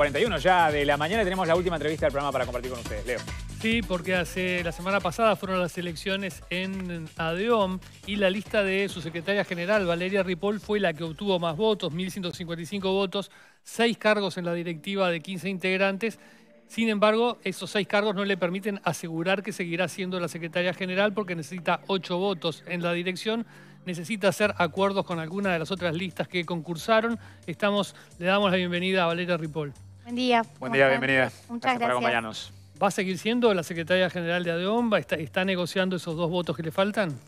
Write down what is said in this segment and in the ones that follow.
41 ya de la mañana tenemos la última entrevista del programa para compartir con ustedes. Leo. Sí, porque hace la semana pasada fueron las elecciones en ADEOM y la lista de su secretaria general, Valeria Ripoll, fue la que obtuvo más votos, 1.155 votos, seis cargos en la directiva de 15 integrantes. Sin embargo, esos seis cargos no le permiten asegurar que seguirá siendo la secretaria general porque necesita ocho votos en la dirección, necesita hacer acuerdos con alguna de las otras listas que concursaron. Estamos, le damos la bienvenida a Valeria Ripoll. Buen día. Buen día, bienvenida. Muchas gracias, ¿Va a seguir siendo la secretaria general de ADEOM? ¿Está, negociando esos dos votos que le faltan?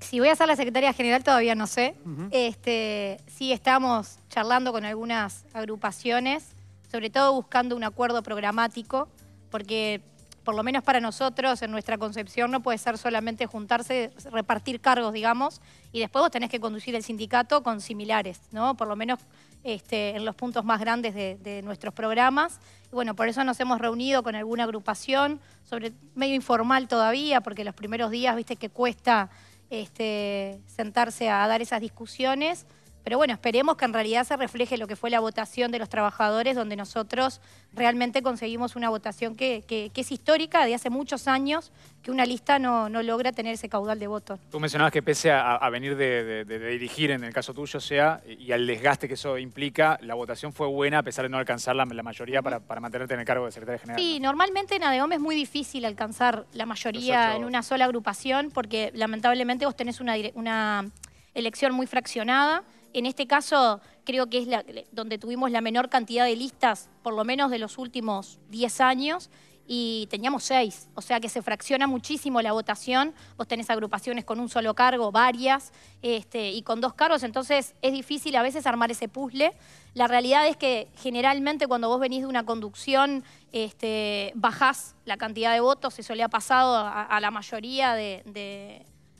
Si voy a ser la secretaria general todavía no sé. este, sí estamos charlando con algunas agrupaciones, sobre todo buscando un acuerdo programático, porque por lo menos para nosotros, en nuestra concepción, no puede ser solamente juntarse, repartir cargos, digamos, y después vos tenés que conducir el sindicato con similares, ¿no? Por lo menos este, en los puntos más grandes de, nuestros programas. Y bueno, por eso nos hemos reunido con alguna agrupación, sobre medio informal todavía, porque los primeros días, viste, que cuesta este, sentarse a dar esas discusiones. Pero bueno, esperemos que en realidad se refleje lo que fue la votación de los trabajadores, donde nosotros realmente conseguimos una votación que, es histórica de hace muchos años, que una lista no, logra tener ese caudal de votos. Tú mencionabas que pese a, venir de, dirigir, en el caso tuyo, sea, y al desgaste que eso implica, la votación fue buena a pesar de no alcanzar la, mayoría para, mantenerte en el cargo de secretaria general. Sí, normalmente en ADOM es muy difícil alcanzar la mayoría en una sola agrupación, porque lamentablemente vos tenés una, una elección muy fraccionada. En este caso, creo que es donde tuvimos la menor cantidad de listas, por lo menos de los últimos 10 años, y teníamos 6, O sea que se fracciona muchísimo la votación. Vos tenés agrupaciones con un solo cargo, varias, este, y con dos cargos, entonces es difícil a veces armar ese puzzle. La realidad es que generalmente cuando vos venís de una conducción, este, bajás la cantidad de votos, eso le ha pasado a, la mayoría de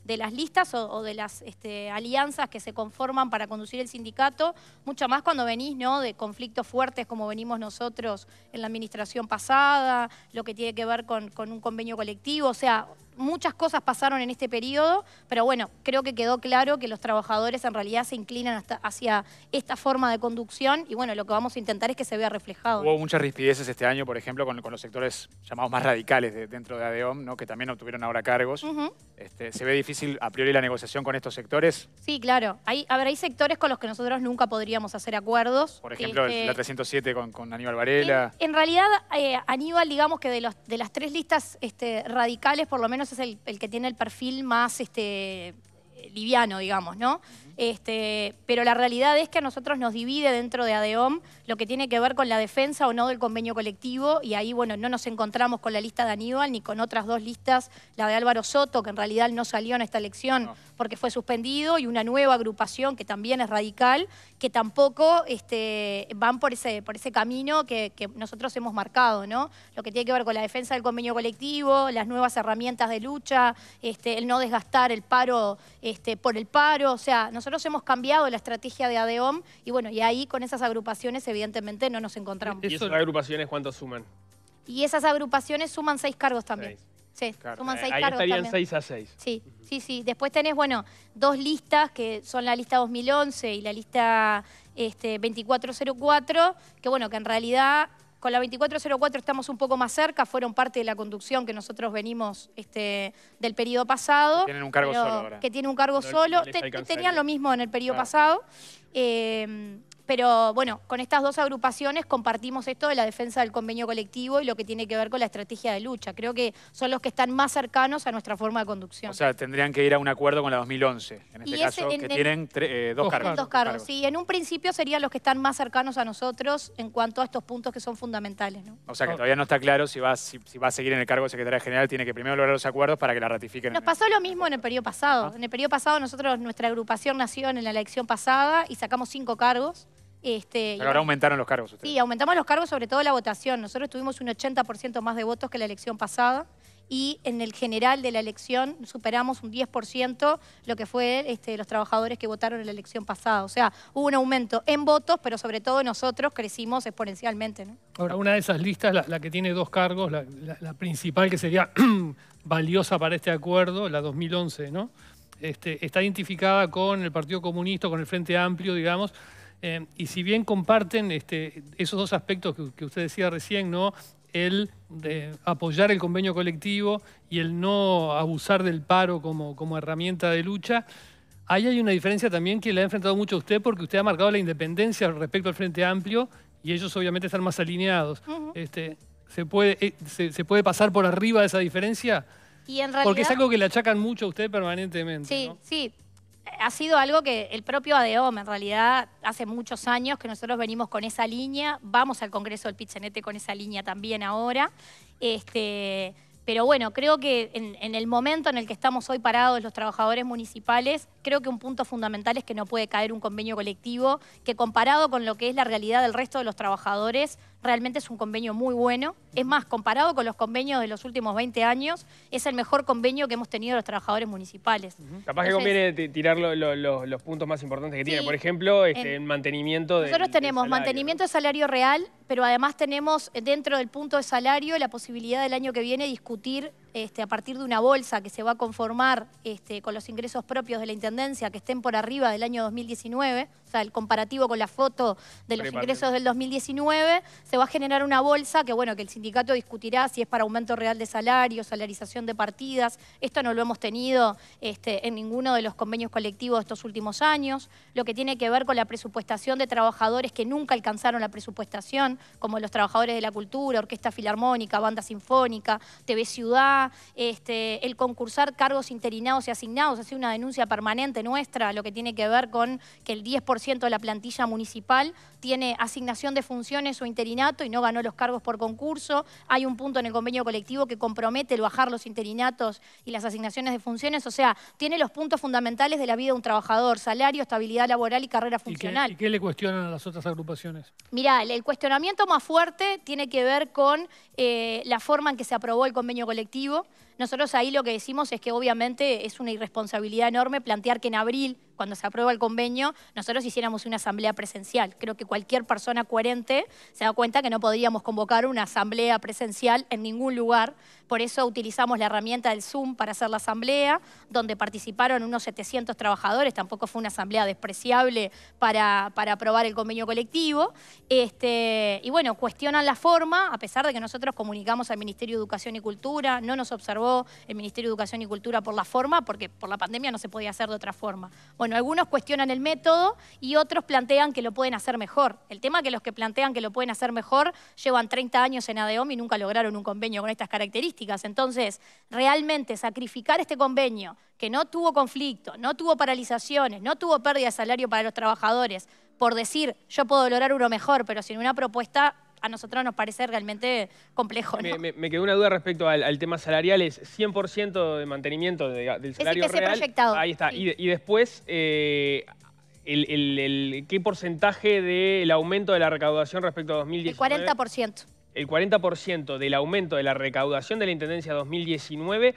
de las listas o, de las este, alianzas que se conforman para conducir el sindicato, mucho más cuando venís ¿no? de conflictos fuertes como venimos nosotros en la administración pasada, lo que tiene que ver con, con un convenio colectivo, o sea, muchas cosas pasaron en este periodo, pero bueno, creo que quedó claro que los trabajadores en realidad se inclinan hacia esta forma de conducción y bueno, lo que vamos a intentar es que se vea reflejado. Hubo muchas rispideces este año, por ejemplo, con, los sectores llamados más radicales dentro de ADEOM, ¿no? que también obtuvieron ahora cargos. Este, ¿Se ve difícil a priori la negociación con estos sectores? Sí, claro. Hay, a hay sectores con los que nosotros nunca podríamos hacer acuerdos. Por ejemplo, la 307 este, con, Aníbal Varela. En, realidad, eh, Aníbal, digamos que de, las tres listas este, radicales, por lo menos es el, que tiene el perfil más este, liviano, digamos, ¿no? Este, pero la realidad es que a nosotros nos divide dentro de ADEOM lo que tiene que ver con la defensa o no del convenio colectivo y ahí, bueno, no nos encontramos con la lista de Aníbal ni con otras dos listas, la de Álvaro Soto, que en realidad no salió en esta elección porque fue suspendido, y una nueva agrupación que también es radical, que tampoco este, van por ese, por ese camino que, nosotros hemos marcado, ¿no? Lo que tiene que ver con la defensa del convenio colectivo, las nuevas herramientas de lucha, este, el no desgastar el paro por el paro, o sea, nosotros nosotros hemos cambiado la estrategia de ADEOM y bueno, y ahí con esas agrupaciones evidentemente no nos encontramos. ¿Y esas agrupaciones cuántas suman? Y esas agrupaciones suman seis cargos también. Sí, suman eh, seis Ahí cargos estarían seis a seis. Sí, sí, sí. Después tenés, bueno, dos listas que son la lista 2011 y la lista 2404, este, que bueno, que en realidad con la 2404 estamos un poco más cerca, fueron parte de la conducción que nosotros venimos este, del periodo pasado. Que tienen un cargo solo ahora. Que tiene un cargo solo. tenían lo mismo en el periodo pasado. Eh, pero bueno, con estas dos agrupaciones compartimos esto de la defensa del convenio colectivo y lo que tiene que ver con la estrategia de lucha. Creo que son los que están más cercanos a nuestra forma de conducción. O sea, tendrían que ir a un acuerdo con la 2011, en este caso, que tienen eh, dos, cargos. Dos cargos, sí. En un principio serían los que están más cercanos a nosotros en cuanto a estos puntos que son fundamentales. ¿no? O sea, que todavía no está claro si va, si, va a seguir en el cargo de secretaria general, tiene que primero lograr los acuerdos para que la ratifiquen. Nos pasó lo mismo en el periodo pasado. Ah. En el periodo pasado nosotros, nuestra agrupación nació en la elección pasada y sacamos cinco cargos. Este, ahora aumentaron los cargos ustedes. Sí, aumentamos los cargos, sobre todo la votación. Nosotros tuvimos un 80% más de votos que la elección pasada y en el general de la elección superamos un 10% lo que fue este, los trabajadores que votaron en la elección pasada. O sea, hubo un aumento en votos, pero sobre todo nosotros crecimos exponencialmente. Ahora, una de esas listas, la, que tiene dos cargos, la, principal que sería valiosa para este acuerdo, la 2011, ¿no? Este, está identificada con el Partido Comunista, con el Frente Amplio, digamos, eh, y si bien comparten este, esos dos aspectos que, usted decía recién, ¿no? el de apoyar el convenio colectivo y el no abusar del paro como, herramienta de lucha, ahí hay una diferencia también que le ha enfrentado mucho a usted porque usted ha marcado la independencia respecto al Frente Amplio y ellos obviamente están más alineados. este, ¿se, puede, eh, se, puede pasar por arriba de esa diferencia? Porque es algo que le achacan mucho a usted permanentemente. Sí, sí, ha sido algo que el propio ADOM, en realidad, hace muchos años que nosotros venimos con esa línea, vamos al Congreso del Pichanete con esa línea también ahora. Este, pero bueno, creo que en, en, el momento en el que estamos hoy parados los trabajadores municipales, creo que un punto fundamental es que no puede caer un convenio colectivo que comparado con lo que es la realidad del resto de los trabajadores Realmente es un convenio muy bueno. Es más, comparado con los convenios de los últimos 20 años, es el mejor convenio que hemos tenido los trabajadores municipales. Capaz que conviene tirar los puntos más importantes que tiene. Por ejemplo, este, el en, mantenimiento de. Nosotros tenemos mantenimiento de salario real, pero además tenemos dentro del punto de salario la posibilidad del año que viene discutir este, a partir de una bolsa que se va a conformar este, con los ingresos propios de la Intendencia que estén por arriba del año 2019, o sea, el comparativo con la foto de los ingresos del 2019, se va a generar una bolsa que, bueno, que el sindicato discutirá si es para aumento real de salario, salarización de partidas. Esto no lo hemos tenido este, en ninguno de los convenios colectivos de estos últimos años. Lo que tiene que ver con la presupuestación de trabajadores que nunca alcanzaron la presupuestación, como los trabajadores de la cultura, orquesta filarmónica, banda sinfónica, TV Ciudad, este, el concursar cargos interinados y asignados, hace una denuncia permanente nuestra, lo que tiene que ver con que el 10% de la plantilla municipal tiene asignación de funciones o interinato y no ganó los cargos por concurso. Hay un punto en el convenio colectivo que compromete el bajar los interinatos y las asignaciones de funciones. O sea, tiene los puntos fundamentales de la vida de un trabajador, salario, estabilidad laboral y carrera funcional. ¿Y qué, le cuestionan a las otras agrupaciones? Mirá, el, cuestionamiento más fuerte tiene que ver con eh, la forma en que se aprobó el convenio colectivo nosotros ahí lo que decimos es que obviamente es una irresponsabilidad enorme plantear que en abril cuando se aprueba el convenio, nosotros hiciéramos una asamblea presencial. Creo que cualquier persona coherente se da cuenta que no podríamos convocar una asamblea presencial en ningún lugar. Por eso utilizamos la herramienta del Zoom para hacer la asamblea, donde participaron unos 700 trabajadores. Tampoco fue una asamblea despreciable para, para aprobar el convenio colectivo. Este, y bueno, cuestionan la forma, a pesar de que nosotros comunicamos al Ministerio de Educación y Cultura, no nos observó el Ministerio de Educación y Cultura por la forma, porque por la pandemia no se podía hacer de otra forma algunos cuestionan el método y otros plantean que lo pueden hacer mejor. El tema es que los que plantean que lo pueden hacer mejor llevan 30 años en ADOM y nunca lograron un convenio con estas características. Entonces, realmente sacrificar este convenio, que no tuvo conflicto, no tuvo paralizaciones, no tuvo pérdida de salario para los trabajadores, por decir yo puedo lograr uno mejor, pero sin una propuesta a nosotros nos parece realmente complejo. Me, quedó una duda respecto al, tema salarial, es 100% de mantenimiento del salario es Proyectado. Ahí está. Y, después, eh, el, ¿qué porcentaje del aumento de la recaudación respecto a 2019? El 40% el 40% del aumento de la recaudación de la Intendencia 2019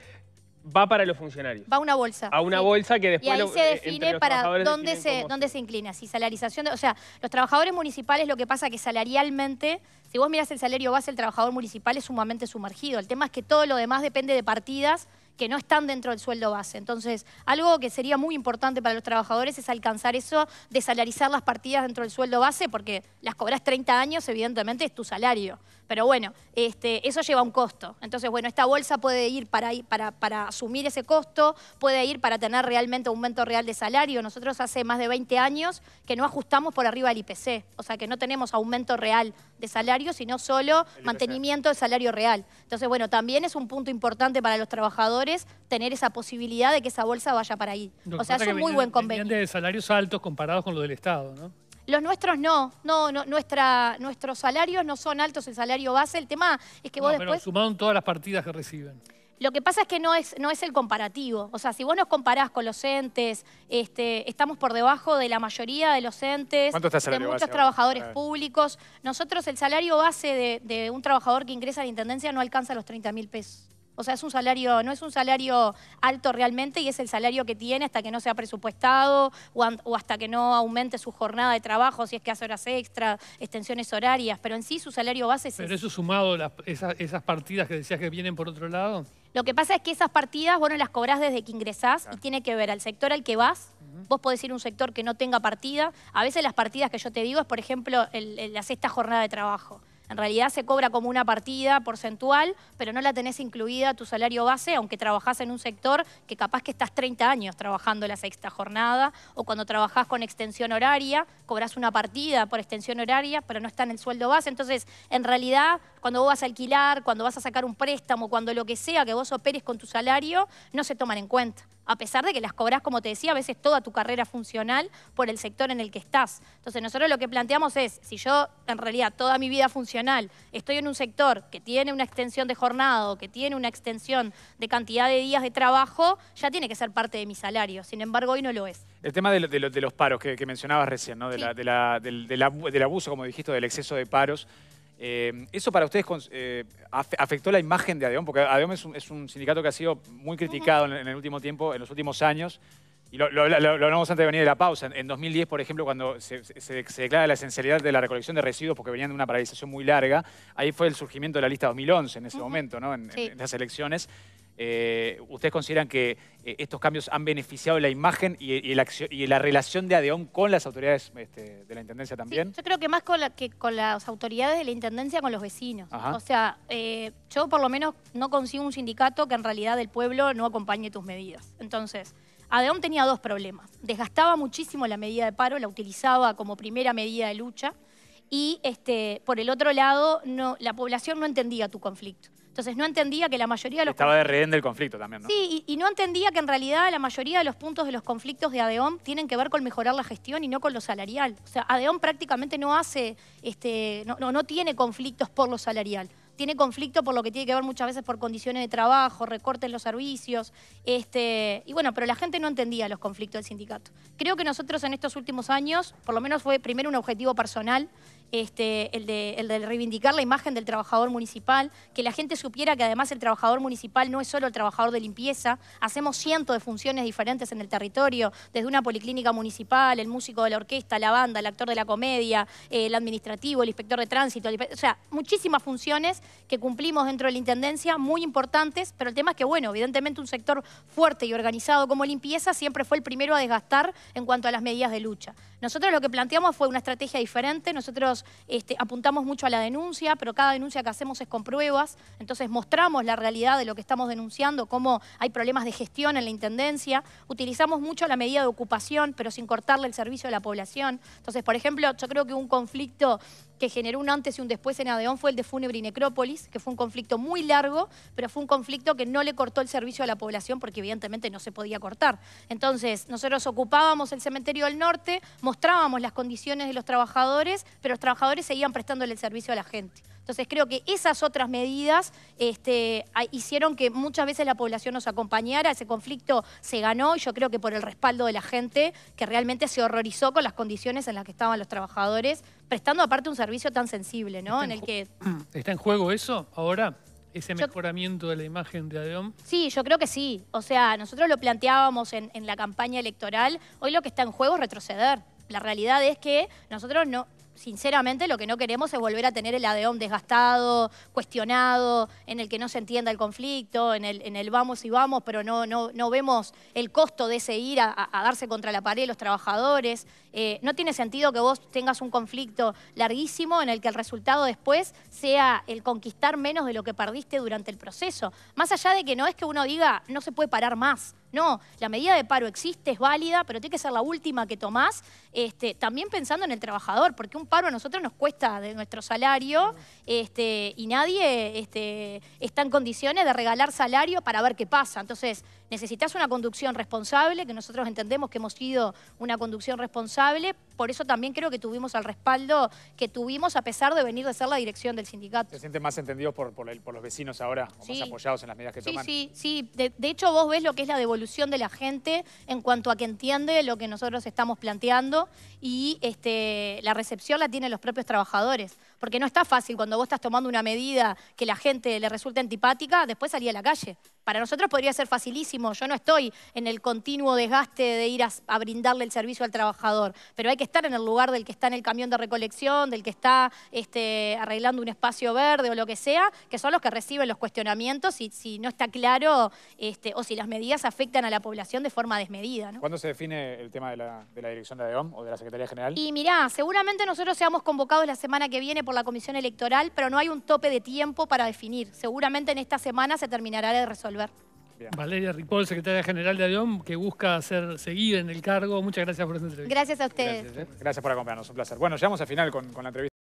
va para los funcionarios. Va a una bolsa. A una bolsa que después... Y ahí se eh, define para dónde se, dónde se inclina, si salarización... o sea, los trabajadores municipales lo que pasa que salarialmente, si vos mirás el salario base, el trabajador municipal es sumamente sumergido. El tema es que todo lo demás depende de partidas que no están dentro del sueldo base. Entonces, algo que sería muy importante para los trabajadores es alcanzar eso, de salarizar las partidas dentro del sueldo base, porque las cobras 30 años, evidentemente es tu salario. Pero bueno, este, eso lleva un costo. Entonces, bueno, esta bolsa puede ir para, para, para asumir ese costo, puede ir para tener realmente aumento real de salario. Nosotros hace más de 20 años que no ajustamos por arriba del IPC, o sea que no tenemos aumento real de salario, sino solo mantenimiento de salario real. Entonces, bueno, también es un punto importante para los trabajadores tener esa posibilidad de que esa bolsa vaya para ahí. o sea, es un muy buen convenio. de salarios altos comparados con los del Estado, ¿no? Los nuestros no, no, nuestros salarios no son altos, el salario base, el tema es que vos no, pero después... sumaron todas las partidas que reciben. Lo que pasa es que no es, no es el comparativo. O sea, si vos nos comparás con los entes, este, estamos por debajo de la mayoría de los entes, está de muchos trabajadores públicos. Nosotros el salario base de, un trabajador que ingresa a la Intendencia no alcanza los 30 mil pesos. O sea, es un salario, no es un salario alto realmente y es el salario que tiene hasta que no sea presupuestado o, hasta que no aumente su jornada de trabajo, si es que hace horas extra, extensiones horarias, pero en sí su salario base es... Pero eso sumado a esas, partidas que decías que vienen por otro lado. Lo que pasa es que esas partidas, bueno, las cobrás desde que ingresás y tiene que ver al sector al que vas. Vos podés ir a un sector que no tenga partida. A veces las partidas que yo te digo es, por ejemplo, la sexta jornada de trabajo. En realidad se cobra como una partida porcentual, pero no la tenés incluida tu salario base, aunque trabajás en un sector que capaz que estás 30 años trabajando la sexta jornada, o cuando trabajás con extensión horaria, cobras una partida por extensión horaria, pero no está en el sueldo base. Entonces, en realidad, cuando vos vas a alquilar, cuando vas a sacar un préstamo, cuando lo que sea que vos operes con tu salario, no se toman en cuenta a pesar de que las cobras, como te decía, a veces toda tu carrera funcional por el sector en el que estás. Entonces nosotros lo que planteamos es, si yo en realidad toda mi vida funcional estoy en un sector que tiene una extensión de jornada, que tiene una extensión de cantidad de días de trabajo, ya tiene que ser parte de mi salario, sin embargo hoy no lo es. El tema de, los paros que, mencionabas recién, ¿no? del, del abuso, como dijiste, del exceso de paros. Eh, ¿Eso para ustedes eh, afectó la imagen de ADEOM? Porque ADEOM es un, sindicato que ha sido muy criticado en, el último tiempo, en los últimos años. Y lo, lo, hablamos antes de venir de la pausa. En, 2010, por ejemplo, cuando se, declara la esencialidad de la recolección de residuos porque venían de una paralización muy larga, ahí fue el surgimiento de la lista 2011 en ese momento, ¿no? en, en las elecciones. Eh, ¿Ustedes consideran que eh, estos cambios han beneficiado la imagen y, la relación de Adeón con las autoridades este, de la Intendencia también? yo creo que más con que con las autoridades de la Intendencia, con los vecinos. O sea, eh, yo por lo menos no consigo un sindicato que en realidad el pueblo no acompañe tus medidas. Entonces, Adeón tenía dos problemas. Desgastaba muchísimo la medida de paro, la utilizaba como primera medida de lucha. Y este, por el otro lado, la población no entendía tu conflicto. Entonces no entendía que la mayoría de los... Estaba de rehén del conflicto también, ¿no? Sí, y, no entendía que en realidad la mayoría de los puntos de los conflictos de ADEOM tienen que ver con mejorar la gestión y no con lo salarial. O sea, ADEOM prácticamente no hace, este, no, no tiene conflictos por lo salarial tiene conflicto por lo que tiene que ver muchas veces por condiciones de trabajo, recortes en los servicios, este, y bueno, pero la gente no entendía los conflictos del sindicato. Creo que nosotros en estos últimos años, por lo menos fue primero un objetivo personal, este, el, de, reivindicar la imagen del trabajador municipal, que la gente supiera que además el trabajador municipal no es solo el trabajador de limpieza, hacemos cientos de funciones diferentes en el territorio, desde una policlínica municipal, el músico de la orquesta, la banda, el actor de la comedia, el administrativo, el inspector de tránsito, o sea, muchísimas funciones que cumplimos dentro de la Intendencia, muy importantes, pero el tema es que, bueno, evidentemente un sector fuerte y organizado como limpieza siempre fue el primero a desgastar en cuanto a las medidas de lucha. Nosotros lo que planteamos fue una estrategia diferente, nosotros este, apuntamos mucho a la denuncia, pero cada denuncia que hacemos es con pruebas, entonces mostramos la realidad de lo que estamos denunciando, cómo hay problemas de gestión en la Intendencia, utilizamos mucho la medida de ocupación, pero sin cortarle el servicio a la población. Entonces, por ejemplo, yo creo que un conflicto que generó un antes y un después en Adeón fue el de Fúnebre y Necrópolis, que fue un conflicto muy largo, pero fue un conflicto que no le cortó el servicio a la población porque evidentemente no se podía cortar. Entonces, nosotros ocupábamos el cementerio del norte, mostrábamos las condiciones de los trabajadores, pero los trabajadores seguían prestándole el servicio a la gente. Entonces creo que esas otras medidas este, hicieron que muchas veces la población nos acompañara, ese conflicto se ganó y yo creo que por el respaldo de la gente que realmente se horrorizó con las condiciones en las que estaban los trabajadores, prestando aparte un servicio tan sensible, ¿no? En, el que... ¿Está en juego eso ahora? ese mejoramiento de la imagen de ADEOM? Sí, yo creo que sí. O sea, nosotros lo planteábamos en, la campaña electoral. Hoy lo que está en juego es retroceder la realidad es que nosotros no, sinceramente lo que no queremos es volver a tener el adeón desgastado, cuestionado, en el que no se entienda el conflicto, en el, en el vamos y vamos, pero no, no, no vemos el costo de ese ir a, a darse contra la pared de los trabajadores. Eh, no tiene sentido que vos tengas un conflicto larguísimo en el que el resultado después sea el conquistar menos de lo que perdiste durante el proceso. Más allá de que no es que uno diga, no se puede parar más. No, la medida de paro existe, es válida, pero tiene que ser la última que tomás, este, también pensando en el trabajador, porque un paro a nosotros nos cuesta de nuestro salario este, y nadie este, está en condiciones de regalar salario para ver qué pasa. Entonces, necesitas una conducción responsable, que nosotros entendemos que hemos sido una conducción responsable, por eso también creo que tuvimos al respaldo que tuvimos a pesar de venir de ser la dirección del sindicato. ¿Se siente más entendido por, los vecinos ahora o más apoyados en las medidas que sí, toman? Sí, sí, de, de, hecho vos ves lo que es la devolución de la gente en cuanto a que entiende lo que nosotros estamos planteando y este, la recepción la tienen los propios trabajadores. Porque no está fácil cuando vos estás tomando una medida que la gente le resulte antipática, después salir a la calle. Para nosotros podría ser facilísimo. Yo no estoy en el continuo desgaste de ir a, brindarle el servicio al trabajador, pero hay estar en el lugar del que está en el camión de recolección, del que está este, arreglando un espacio verde o lo que sea, que son los que reciben los cuestionamientos y si no está claro este, o si las medidas afectan a la población de forma desmedida. ¿Cuándo se define el tema de la, de la dirección de o de la Secretaría General? Y mirá, seguramente nosotros seamos convocados la semana que viene por la Comisión Electoral, pero no hay un tope de tiempo para definir. Seguramente en esta semana se terminará de resolver. Valeria Ripoll, secretaria general de Avión, que busca ser seguida en el cargo. Muchas gracias por esta entrevista. Gracias a ustedes. Gracias, ¿eh? por acompañarnos, un placer. Bueno, llegamos al final con la entrevista.